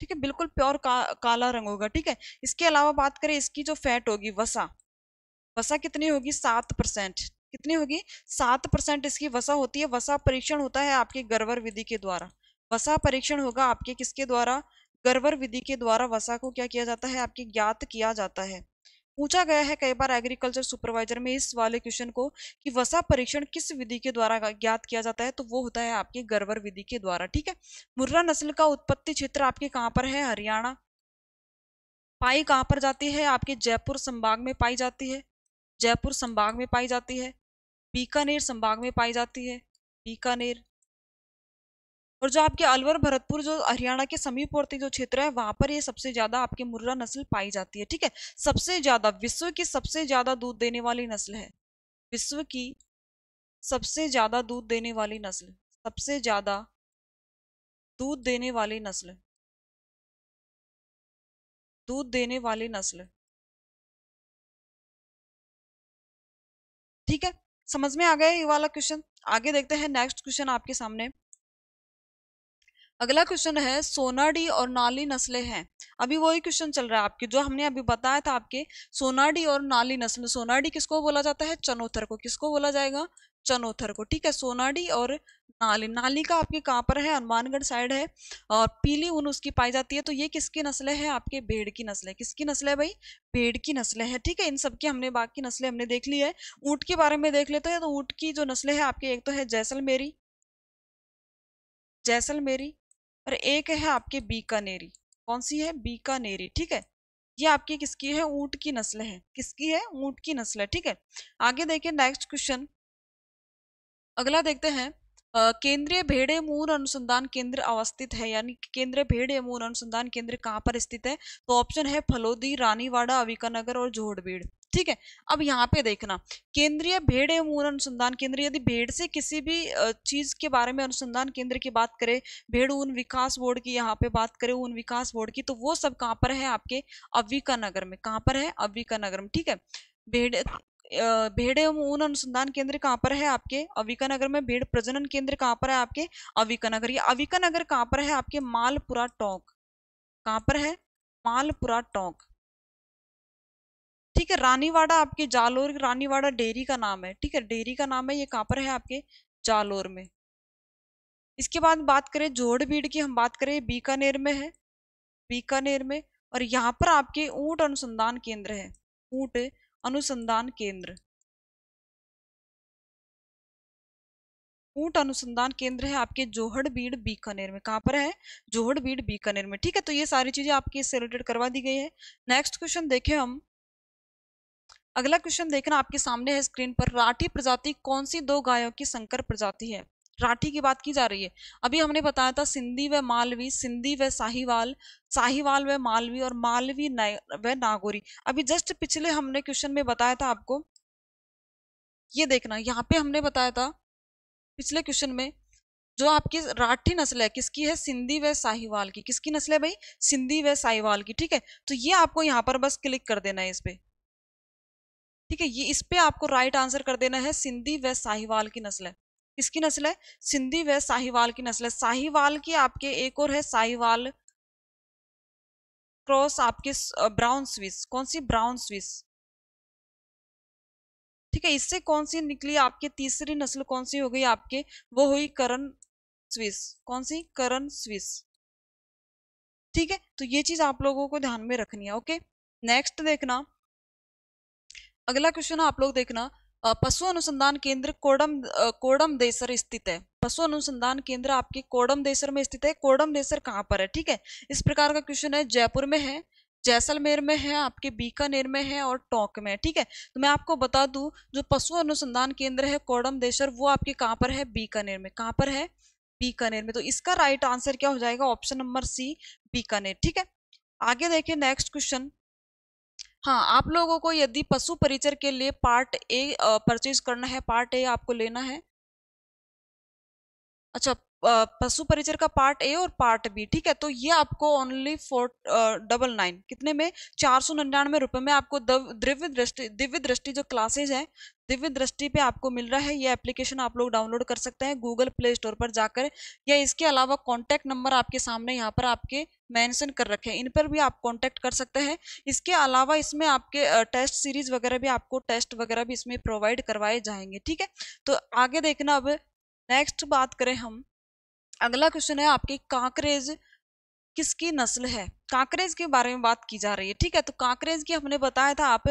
ठीक है बिल्कुल प्योर का, काला रंग होगा ठीक है इसके अलावा बात करें इसकी जो फैट होगी वसा वसा कितनी होगी सात परसेंट कितनी होगी सात परसेंट इसकी वसा होती है वसा परीक्षण होता है आपके गर्वर विधि के द्वारा वसा परीक्षण होगा आपके किसके द्वारा गर्वर विधि के द्वारा वसा को क्या किया जाता है आपके ज्ञात किया जाता है पूछा गया है कई बार एग्रीकल्चर सुपरवाइजर में इस वाले क्वेश्चन को कि वसा परीक्षण किस विधि के द्वारा ज्ञात किया जाता है तो वो होता है आपके गर्वर विधि के द्वारा ठीक है मुर्रा नस्ल का उत्पत्ति क्षेत्र आपके कहाँ पर है हरियाणा पाई कहाँ पर जाती है आपके जयपुर संभाग में पाई जाती है जयपुर संभाग में पाई जाती है बीकानेर संभाग में पाई जाती है बीकानेर और जो आपके अलवर भरतपुर जो हरियाणा के समीपवर्ती जो क्षेत्र है वहां पर ये सबसे ज्यादा आपके मुर्रा नस्ल पाई जाती है ठीक है सबसे ज्यादा विश्व की सबसे ज्यादा दूध देने वाली नस्ल है विश्व की सबसे ज्यादा दूध देने वाली नस्ल सबसे ज्यादा दूध देने वाली नस्ल दूध देने वाली नस्ल ठीक है समझ में आ गया ये वाला क्वेश्चन आगे देखते हैं नेक्स्ट क्वेश्चन आपके सामने अगला क्वेश्चन है सोनाडी और नाली नस्लें हैं अभी वही क्वेश्चन चल रहा है आपके जो हमने अभी बताया था आपके सोनाडी और नाली नस्ल सोनाडी किसको बोला जाता है चनोथर को किसको बोला जाएगा चनोथर को ठीक है सोनाडी और नाली नाली का आपके कहाँ पर है हनुमानगढ़ साइड है और पीली ऊन उसकी पाई जाती है तो ये किसकी नस्लें हैं आपके भेड़ की नस्लें किसकी नस्ल है भाई भेड़ की नस्लें हैं ठीक है इन सब की हमने बाकी नस्लें हमने देख ली है ऊँट के बारे में देख लेते हैं तो ऊँट की जो नस्लें हैं आपके एक तो है जैसलमेरी जैसलमेरी और एक है आपके बीकानेरी कौन सी है बीकानेरी ठीक है ये आपकी किसकी है ऊँट की नस्ल है किसकी है ऊँट की नस्ल है ठीक है आगे देखिए नेक्स्ट क्वेश्चन अगला देखते हैं केंद्रीय भेड़ मून अनुसंधान केंद्र अवस्थित है यानी केंद्रीय भेड़े मून अनुसंधान केंद्र कहाँ पर स्थित है तो ऑप्शन है फलोदी रानीवाड़ा अविकानगर और जोड़बीड ठीक है अब यहाँ पे देखना केंद्रीय भेड़ एवं ऊन अनुसंधान केंद्र यदि भेड़ से किसी भी चीज के बारे में अनुसंधान केंद्र की बात करें भेड़ ऊन विकास बोर्ड की यहाँ पे बात करें ऊन विकास बोर्ड की तो वो सब कहाँ पर है आपके अविका नगर में कहाँ पर है अविका नगर में ठीक है भेड़ भेड़ एवं ऊन अनुसंधान केंद्र कहाँ पर है आपके अविका नगर में भेड़ प्रजनन केंद्र कहाँ पर है आपके अविका नगर ये अविका नगर कहाँ पर है आपके मालपुरा टोंक कहाँ पर है मालपुरा टोंक ठीक है रानीवाड़ा आपके जालोर रानीवाड़ा डेयरी का नाम है ठीक है डेयरी का नाम है ये कहाँ पर है आपके जालोर में इसके बाद बात करें जोड़ भीड़ की हम बात करें बीकानेर में है बीकानेर में और यहाँ पर आपके ऊंट अनुसंधान केंद्र है ऊंट अनुसंधान केंद्र ऊंट अनुसंधान केंद्र है आपके जोहड़ बीड़ बीकानेर में कहां पर है जोहड़ बीड़ बीकानेर में ठीक है तो ये सारी चीजें आपके इससे रिलेटेड करवा दी गई है नेक्स्ट क्वेश्चन देखें हम अगला क्वेश्चन देखना आपके सामने है स्क्रीन पर राठी प्रजाति कौन सी दो गायों की संकर प्रजाति है राठी की बात की जा रही है अभी हमने बताया था सिंधी व मालवी सिंधी व साहिवाल साहिवाल व मालवी और मालवी व नागोरी अभी जस्ट पिछले हमने क्वेश्चन में बताया था आपको ये देखना यहाँ पे हमने बताया था पिछले क्वेश्चन में जो आपकी राठी नस्ल है किसकी है सिंधी व साहिवाल की किसकी नस्ल है भाई सिंधी व साहिवाल की ठीक है तो ये आपको यहाँ पर बस क्लिक कर देना है इस पे ठीक है ये इस पे आपको राइट आंसर कर देना है सिंधी व साहिवाल की नस्ल है किसकी नस्ल है सिंधी व साहिवाल की नस्ल है साहिवाल की आपके एक और है साहिवाल क्रॉस आपके ब्राउन स्विस कौन सी ब्राउन स्विस ठीक है इससे कौन सी निकली आपके तीसरी नस्ल कौन सी हो गई आपके वो हुई करण स्विस कौन सी करण स्विस ठीक है तो ये चीज आप लोगों को ध्यान में रखनी है ओके नेक्स्ट देखना अगला क्वेश्चन आप लोग देखना पशु अनुसंधान केंद्र कोडम कोडम देसर स्थित है पशु अनुसंधान केंद्र आपके कोडम देसर में स्थित है कोडम देसर कहाँ पर है ठीक है इस प्रकार का क्वेश्चन है जयपुर में है जैसलमेर में है आपके बीकानेर में है और टोंक में है ठीक है तो मैं आपको बता दूं जो पशु अनुसंधान केंद्र है कोडम देशर वो आपके कहाँ पर है बीकानेर में कहाँ पर है बीकानेर में तो इसका राइट आंसर क्या हो जाएगा ऑप्शन नंबर सी बीकानेर ठीक है आगे देखिए नेक्स्ट क्वेश्चन हाँ आप लोगों को यदि पशु परिचर के लिए पार्ट ए परचेज करना है पार्ट ए आपको लेना है अच्छा पशु परिचर का पार्ट ए और पार्ट बी ठीक है तो ये आपको ओनली फोर डबल नाइन कितने में चार सौ निन्यानवे रुपये में आपको दिव्य दृष्टि दिव्य दृष्टि जो क्लासेज हैं दिव्य दृष्टि पे आपको मिल रहा है ये एप्लीकेशन आप लोग डाउनलोड कर सकते हैं गूगल प्ले स्टोर पर जाकर या इसके अलावा कॉन्टैक्ट नंबर आपके सामने यहाँ पर आपके मैंशन कर रखे हैं इन पर भी आप कॉन्टैक्ट कर सकते हैं इसके अलावा इसमें आपके टेस्ट सीरीज वगैरह भी आपको टेस्ट वगैरह भी इसमें प्रोवाइड करवाए जाएंगे ठीक है तो आगे देखना अब नेक्स्ट बात करें हम अगला क्वेश्चन है आपके कांकरेज किसकी नस्ल है कांकरेज के बारे में बात की जा रही है ठीक है तो कांकरेज की हमने बताया था आप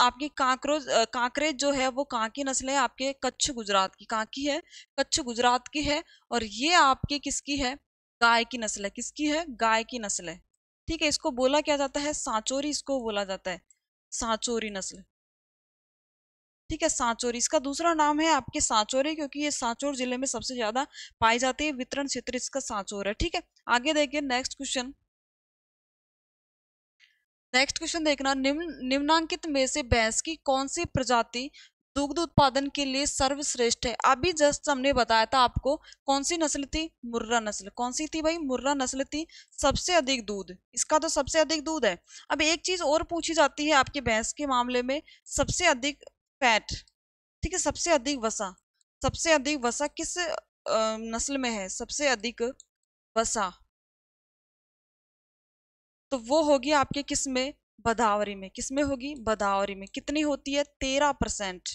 आपकी कांकरोज कांकरेज जो है वो की नस्ल है आपके कच्छ गुजरात की कांकी है कच्छ गुजरात की है और ये आपकी किसकी है गाय की नस्ल है किसकी है गाय की नस्ल है ठीक है इसको बोला क्या जाता है सांचोरी इसको बोला जाता है सांचोरी नस्ल ठीक है सांचोरी इसका दूसरा नाम है आपके सांचोरे क्योंकि ये सांचोर जिले में सबसे ज्यादा पाई जाती है वितरण क्षेत्र इसका सांचोर है ठीक है आगे देखिए नेक्स्ट क्वेश्चन नेक्स्ट क्वेश्चन देखना निम्न निम्नांकित में से भैंस की कौन सी प्रजाति दुग्ध उत्पादन के लिए सर्वश्रेष्ठ है अभी जस्ट हमने बताया था आपको कौन सी नस्ल थी मुर्रा नस्ल कौन सी थी भाई मुर्रा नस्ल थी सबसे अधिक दूध इसका तो सबसे अधिक दूध है अब एक चीज और पूछी जाती है आपके भैंस के मामले में सबसे अधिक फैट ठीक है सबसे अधिक वसा सबसे अधिक वसा किस नस्ल में है सबसे अधिक वसा तो वो होगी आपके किस में बदावरी में किस में होगी बदावरी में कितनी होती है तेरह परसेंट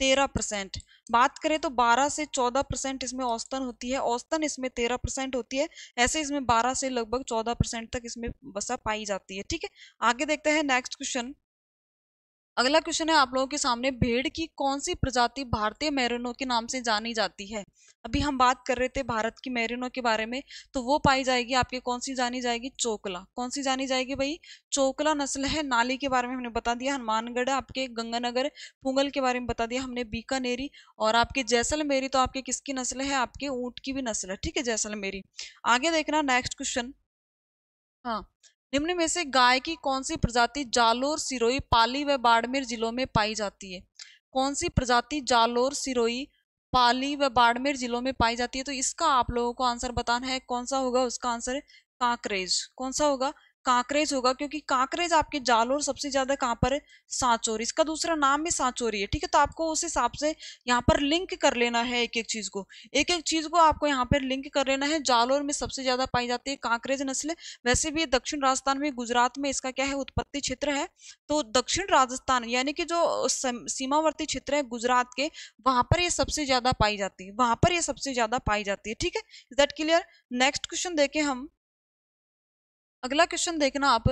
तेरह परसेंट बात करें तो बारह से चौदह परसेंट इसमें औसतन होती है औसतन इसमें तेरह परसेंट होती है ऐसे इसमें बारह से लगभग चौदह परसेंट तक इसमें वसा पाई जाती है ठीक है आगे देखते हैं नेक्स्ट क्वेश्चन अगला क्वेश्चन है आप लोगों के सामने भेड़ की कौन सी प्रजाति भारतीय मेरिनो के नाम से जानी जाती है अभी हम बात कर रहे थे भारत की मेरिनो के बारे में तो वो पाई जाएगी आपके कौन सी जानी जाएगी चोकला कौन सी जानी जाएगी भाई चोकला नस्ल है नाली के बारे में हमने बता दिया हनुमानगढ़ आपके गंगानगर पुंगल के बारे में बता दिया हमने बीकानेरी और आपके जैसलमेरी तो आपके किसकी नस्ल है आपके ऊँट की भी नस्ल है ठीक है जैसलमेरी आगे देखना नेक्स्ट क्वेश्चन हाँ निम्न में से गाय की कौन सी प्रजाति जालोर सिरोई पाली व बाड़मेर जिलों में पाई जाती है कौन सी प्रजाति जालोर सिरोई पाली व बाड़मेर जिलों में पाई जाती है तो इसका आप लोगों को आंसर बताना है कौन सा होगा उसका आंसर कांकरेज कौन सा होगा कांकरेज होगा क्योंकि कांकरेज आपके जालोर सबसे ज्यादा कहाँ पर है सांचोर इसका दूसरा नाम भी सांचोरी है ठीक है तो आपको उस हिसाब से यहाँ पर लिंक कर लेना है एक एक चीज को एक एक चीज को आपको यहाँ पर लिंक कर लेना है जालोर में सबसे ज्यादा पाई जाती है कांकरेज नस्ल वैसे भी दक्षिण राजस्थान में गुजरात में इसका क्या है उत्पत्ति क्षेत्र है तो दक्षिण राजस्थान यानी कि जो सीमावर्ती क्षेत्र है गुजरात के वहां पर ये सबसे ज्यादा पाई जाती है वहां पर ये सबसे ज्यादा पाई जाती है ठीक है is that clear next question देखें हम अगला क्वेश्चन देखना आप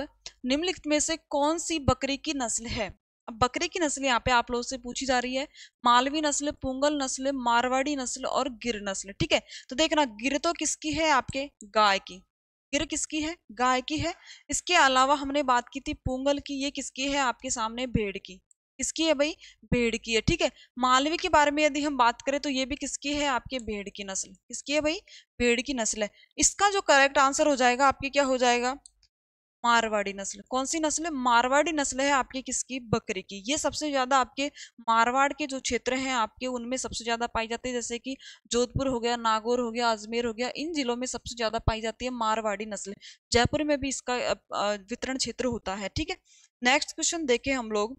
निम्नलिखित में से कौन सी बकरी की नस्ल है अब बकरी की नस्ल यहाँ पे आप लोगों से पूछी जा रही है मालवी नस्ल पुंगल नस्ल मारवाड़ी नस्ल और गिर नस्ल ठीक है तो देखना गिर तो किसकी है आपके गाय की गिर किसकी है गाय की है इसके अलावा हमने बात की थी पुंगल की ये किसकी है आपके सामने भेड़ की किसकी है भाई भेड़ की है ठीक है मालवी के बारे में यदि हम बात करें तो ये भी किसकी है आपके भेड़ की नस्ल किसकी है भाई भेड़ की नस्ल है इसका जो करेक्ट आंसर हो जाएगा आपके क्या हो जाएगा मारवाड़ी नस्ल कौन सी नस्ल है मारवाड़ी नस्ल है आपकी किसकी बकरी की ये सबसे ज़्यादा आपके मारवाड़ के जो क्षेत्र हैं आपके उनमें सबसे ज़्यादा पाई जाती है जैसे कि जोधपुर हो गया नागौर हो गया अजमेर हो गया इन जिलों में सबसे ज़्यादा पाई जाती है मारवाड़ी नस्ल जयपुर में भी इसका वितरण क्षेत्र होता है ठीक है नेक्स्ट क्वेश्चन देखे हम लोग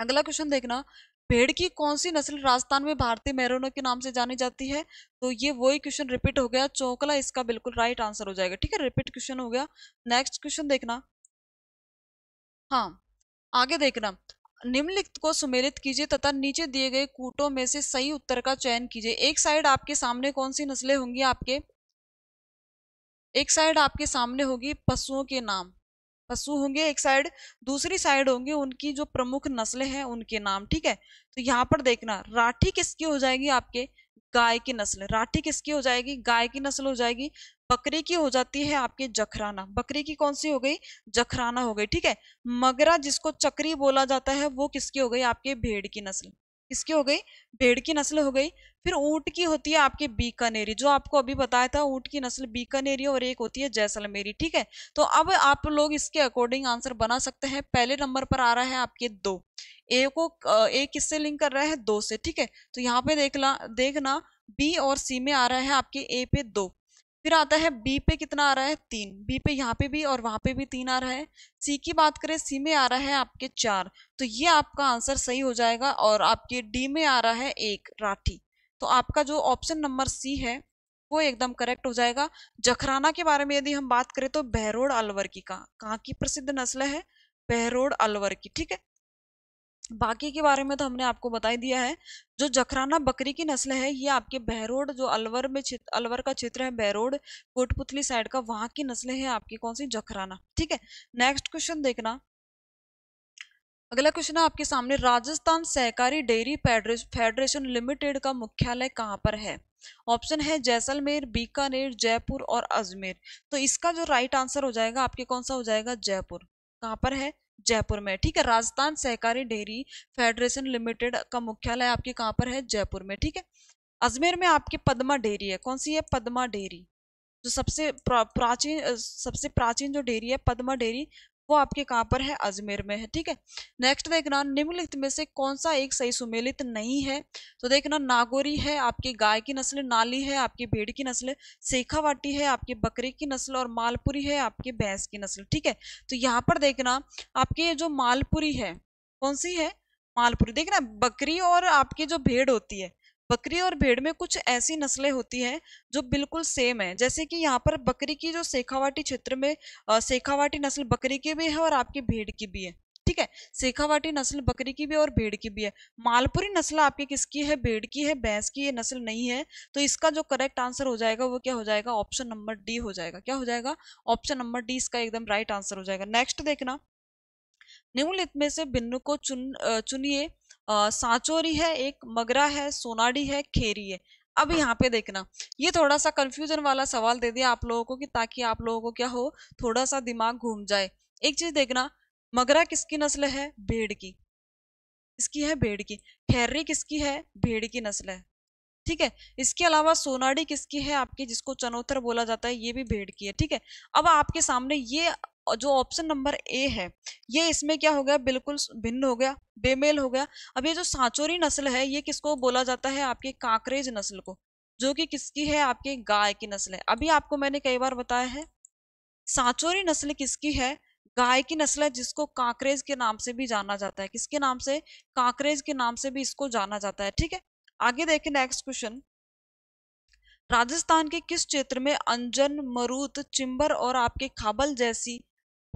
अगला क्वेश्चन देखना भेड़ की कौन सी नस्ल राजस्थान में भारतीय मेहरानों के नाम से जानी जाती है तो ये वही क्वेश्चन रिपीट हो गया चौकला इसका बिल्कुल राइट आंसर हो जाएगा ठीक है रिपीट क्वेश्चन हो गया नेक्स्ट क्वेश्चन देखना हाँ आगे देखना निम्नलिखित को सुमेलित कीजिए तथा नीचे दिए गए कूटों में से सही उत्तर का चयन कीजिए एक साइड आपके सामने कौन सी नस्लें होंगी आपके एक साइड आपके सामने होगी पशुओं के नाम पशु होंगे एक साइड दूसरी साइड होंगे उनकी जो प्रमुख नस्लें हैं उनके नाम ठीक है तो यहाँ पर देखना राठी किसकी हो जाएगी आपके गाय की नस्ल राठी किसकी हो जाएगी गाय की नस्ल हो जाएगी बकरी की हो जाती है आपके जखराना बकरी की कौन सी हो गई जखराना हो गई ठीक है मगरा जिसको चक्री बोला जाता है वो किसकी हो गई आपके भेड़ की नस्ल किसकी हो गई भेड़ की नस्ल हो गई फिर ऊँट की होती है आपके बीकानेरी जो आपको अभी बताया था ऊँट की नस्ल बीकानेरी और एक होती है जैसलमेरी ठीक है तो अब आप लोग इसके अकॉर्डिंग आंसर बना सकते हैं पहले नंबर पर आ रहा है आपके दो ए को ए किससे लिंक कर रहा है दो से ठीक है तो यहाँ पे देख ला देखना बी और सी में आ रहा है आपके ए पे दो फिर आता है बी पे कितना आ रहा है तीन बी पे यहाँ पे भी और वहाँ पे भी तीन आ रहा है सी की बात करें सी में आ रहा है आपके चार तो ये आपका आंसर सही हो जाएगा और आपके डी में आ रहा है एक राठी तो आपका जो ऑप्शन नंबर सी है वो एकदम करेक्ट हो जाएगा जखराना के बारे में यदि हम बात करें तो बहरोड अलवर की कहाँ कहाँ की प्रसिद्ध नस्ल है बहरोड अलवर की ठीक है बाकी के बारे में तो हमने आपको बता ही दिया है जो जखराना बकरी की नस्ल है ये आपके बहरोड जो अलवर में अलवर का क्षेत्र है बहरोड कोटपुतली साइड का वहां की नस्ल है आपकी कौन सी जखराना ठीक है नेक्स्ट क्वेश्चन देखना अगला क्वेश्चन है आपके सामने राजस्थान सहकारी डेयरी फेडरेशन लिमिटेड का मुख्यालय कहाँ पर है ऑप्शन है जैसलमेर बीकानेर जयपुर और अजमेर तो इसका जो राइट आंसर हो जाएगा आपके कौन सा हो जाएगा जयपुर कहाँ पर है जयपुर में ठीक है राजस्थान सहकारी डेयरी फेडरेशन लिमिटेड का मुख्यालय आपके कहाँ पर है जयपुर में ठीक है अजमेर में आपकी पदमा डेयरी है कौन सी है पदमा डेयरी जो सबसे प्राचीन सबसे प्राचीन जो डेयरी है पदमा डेयरी वो आपके कहाँ पर है अजमेर में है ठीक है नेक्स्ट देखना निम्नलिखित में से कौन सा एक सही सुमेलित नहीं है तो देखना नागोरी है आपकी गाय की नस्ल नाली है आपकी भेड़ की नस्ल सेखावाटी है आपकी बकरी की नस्ल और मालपुरी है आपकी भैंस की नस्ल ठीक है तो यहाँ पर देखना आपकी जो मालपुरी है कौन सी है मालपुरी देखना बकरी और आपकी जो भेड़ होती है बकरी और भेड़ में कुछ ऐसी नस्लें होती हैं जो बिल्कुल सेम है जैसे कि यहाँ पर बकरी की जो शेखावाटी क्षेत्र में शेखावाटी नस्ल बकरी की भी है और आपकी भेड़ की भी है ठीक है शेखावाटी नस्ल बकरी की भी और भेड़ की भी है मालपुरी नस्ल आपकी किसकी है भेड़ की है भैंस की ये नस्ल नहीं है तो इसका जो करेक्ट आंसर हो जाएगा वो क्या हो जाएगा ऑप्शन नंबर डी हो जाएगा क्या हो जाएगा ऑप्शन नंबर डी इसका एकदम राइट आंसर हो जाएगा नेक्स्ट देखना निम्नलिखित में से भिन्न को चुन चुनिए सांचोरी है एक मगरा है सोनाडी है खेरी है अब यहाँ पे देखना ये थोड़ा सा कंफ्यूजन वाला सवाल दे दिया आप लोगों को कि ताकि आप लोगों को क्या हो थोड़ा सा दिमाग घूम जाए एक चीज देखना मगरा किसकी नस्ल है भेड़ की इसकी है भेड़ की खैर्री किसकी है भेड़ की नस्ल है ठीक है इसके अलावा सोनाडी किसकी है आपकी जिसको चनोथर बोला जाता है ये भी भेड़ की है ठीक है अब आपके सामने ये जो ऑप्शन नंबर ए है ये इसमें क्या हो गया बिल्कुल भिन्न हो गया बेमेल हो गया अब ये जो सांचोरी नस्ल है ये किसको बोला जाता है आपके कांकरेज नस्ल को जो कि किसकी है आपके गाय की नस्ल है अभी आपको मैंने कई बार बताया है सांचोरी नस्ल किसकी है गाय की नस्ल है जिसको कांकरेज के नाम से भी जाना जाता है किसके नाम से कांकरेज के नाम से भी इसको जाना जाता है ठीक है आगे देखें नेक्स्ट क्वेश्चन राजस्थान के किस क्षेत्र में अंजन मरुत चिंबर और आपके खाबल जैसी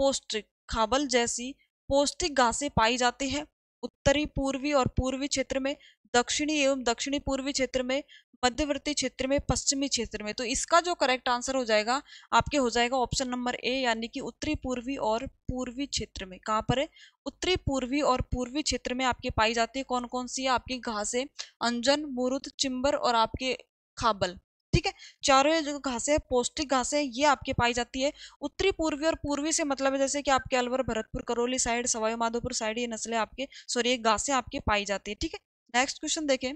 पौष्टिक खाबल जैसी पौष्टिक घासें पाई जाती है उत्तरी पूर्वी और पूर्वी क्षेत्र में दक्षिणी एवं दक्षिणी पूर्वी क्षेत्र में मध्यवर्ती क्षेत्र में पश्चिमी क्षेत्र में तो इसका जो करेक्ट आंसर हो जाएगा आपके हो जाएगा ऑप्शन नंबर ए यानी कि उत्तरी पूर्वी और पूर्वी क्षेत्र में कहाँ पर है उत्तरी पूर्वी और पूर्वी क्षेत्र में आपके पाई जाती है कौन कौन सी है आपकी घासें अंजन मुरुत चिंबर और आपके खाबल ठीक है चारों जो घासें पौष्टिक घासें ये आपके पाई जाती है उत्तरी पूर्वी और पूर्वी से मतलब है जैसे कि आपके अलवर भरतपुर करौली साइड सवाई माधोपुर साइड ये नस्लें आपके सॉरी ये घासें आपके पाई जाती है ठीक है नेक्स्ट क्वेश्चन देखें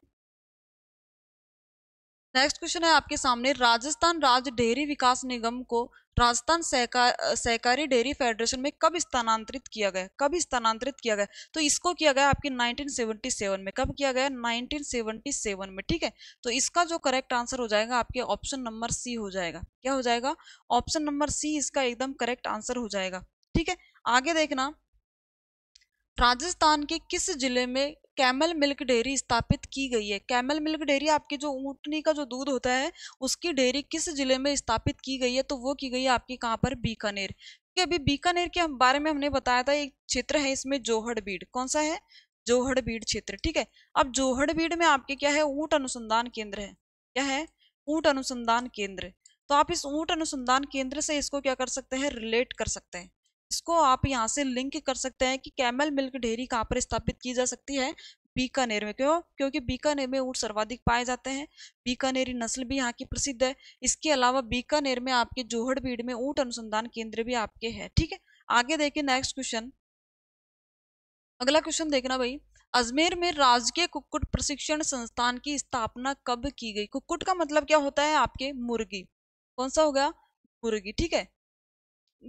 नेक्स्ट क्वेश्चन है आपके सामने राजस्थान राज्य डेयरी विकास निगम को राजस्थान सहकारी डेयरी फेडरेशन में कब स्थानांतरित किया गया कब स्थानांतरित किया गया तो इसको किया गया आपके 1977 में कब किया गया 1977 में ठीक है तो इसका जो करेक्ट आंसर हो जाएगा आपके ऑप्शन नंबर सी हो जाएगा क्या हो जाएगा ऑप्शन नंबर सी इसका एकदम करेक्ट आंसर हो जाएगा ठीक है आगे देखना राजस्थान के किस जिले में कैमल मिल्क डेयरी स्थापित की गई है कैमल मिल्क डेयरी आपके जो ऊँटनी का जो दूध होता है उसकी डेयरी किस जिले में स्थापित की गई है तो वो की गई है आपकी कहाँ पर बीकानेर ठीक है अभी बीकानेर के बारे में हमने बताया था एक क्षेत्र है इसमें जोहड़ बीड कौन सा है जोहड़ बीड क्षेत्र ठीक है अब जोहड़ बीड में आपके क्या है ऊँट अनुसंधान केंद्र है क्या है ऊँट अनुसंधान केंद्र तो आप इस ऊँट अनुसंधान केंद्र से इसको क्या कर सकते हैं रिलेट कर सकते हैं इसको आप यहाँ से लिंक कर सकते हैं कि कैमल मिल्क डेयरी कहाँ पर स्थापित की जा सकती है बीकानेर में क्यों क्योंकि बीकानेर में ऊँट सर्वाधिक पाए जाते हैं बीकानेरी नस्ल भी यहाँ की प्रसिद्ध है इसके अलावा बीकानेर में आपके जोहड़ भीड़ में ऊँट अनुसंधान केंद्र भी आपके है ठीक है आगे देखिए नेक्स्ट क्वेश्चन अगला क्वेश्चन देखना भाई अजमेर में राजकीय कुक्कुट प्रशिक्षण संस्थान की स्थापना कब की गई कुक्कुट का मतलब क्या होता है आपके मुर्गी कौन सा हो गया मुर्गी ठीक है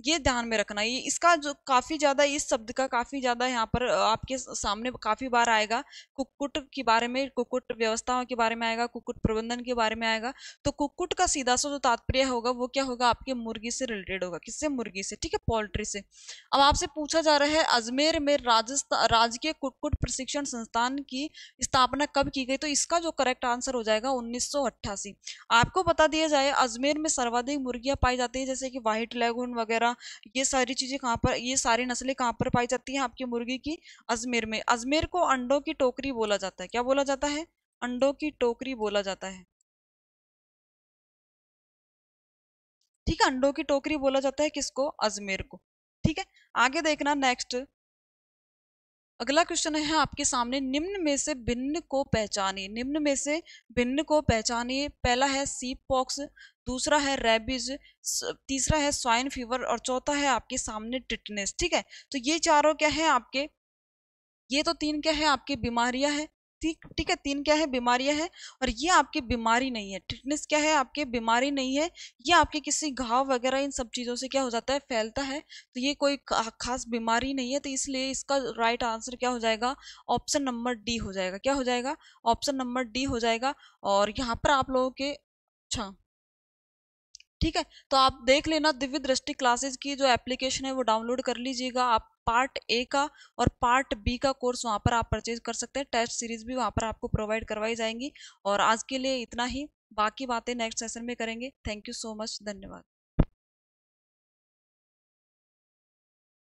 ये ध्यान में रखना ये इसका जो काफ़ी ज़्यादा इस शब्द का काफ़ी ज़्यादा यहाँ पर आपके सामने काफ़ी बार आएगा कुक्कुट के बारे में कुक्कुट व्यवस्थाओं के बारे में आएगा कुक्कुट प्रबंधन के बारे में आएगा तो कुक्कुट का सीधा सा जो तात्पर्य होगा वो क्या होगा आपके मुर्गी से रिलेटेड होगा किससे मुर्गी से ठीक है पोल्ट्री से अब आपसे पूछा जा रहा है अजमेर में राजस्थान राजकीय कुक्कुट प्रशिक्षण संस्थान की स्थापना कब की गई तो इसका जो करेक्ट आंसर हो जाएगा उन्नीस आपको बता दिया जाए अजमेर में सर्वाधिक मुर्गियाँ पाई जाती है जैसे कि व्हाइट लेगुन वगैरह वगैरह ये सारी चीज़ें कहाँ पर ये सारी नस्लें कहाँ पर पाई जाती हैं आपकी मुर्गी की अजमेर में अजमेर को अंडों की टोकरी बोला जाता है क्या बोला जाता है अंडों की टोकरी बोला जाता है ठीक है अंडों की टोकरी बोला जाता है किसको अजमेर को ठीक है आगे देखना नेक्स्ट अगला क्वेश्चन है आपके सामने निम्न में से भिन्न को पहचानिए निम्न में से भिन्न को पहचानिए पहला है सीप पॉक्स दूसरा है रेबिज तीसरा है स्वाइन फीवर और चौथा है आपके सामने टिटनेस ठीक है तो ये चारों क्या है आपके ये तो तीन क्या है आपकी बीमारियां हैं ठीक ठीक है तीन क्या है बीमारियां हैं और ये आपकी बीमारी नहीं है टिटनेस क्या है आपके बीमारी नहीं है ये आपके किसी घाव वगैरह इन सब चीज़ों से क्या हो जाता है फैलता है तो ये कोई खास बीमारी नहीं है तो इसलिए इसका राइट आंसर क्या हो जाएगा ऑप्शन नंबर डी हो जाएगा क्या हो जाएगा ऑप्शन नंबर डी हो जाएगा और यहाँ पर आप लोगों के अच्छा ठीक है तो आप देख लेना दिव्य दृष्टि क्लासेज की जो एप्लीकेशन है वो डाउनलोड कर लीजिएगा आप पार्ट ए का और पार्ट बी का कोर्स वहाँ पर आप परचेज कर सकते हैं टेस्ट सीरीज भी वहाँ पर आपको प्रोवाइड करवाई जाएंगी और आज के लिए इतना ही बाकी बातें नेक्स्ट सेशन में करेंगे थैंक यू सो मच धन्यवाद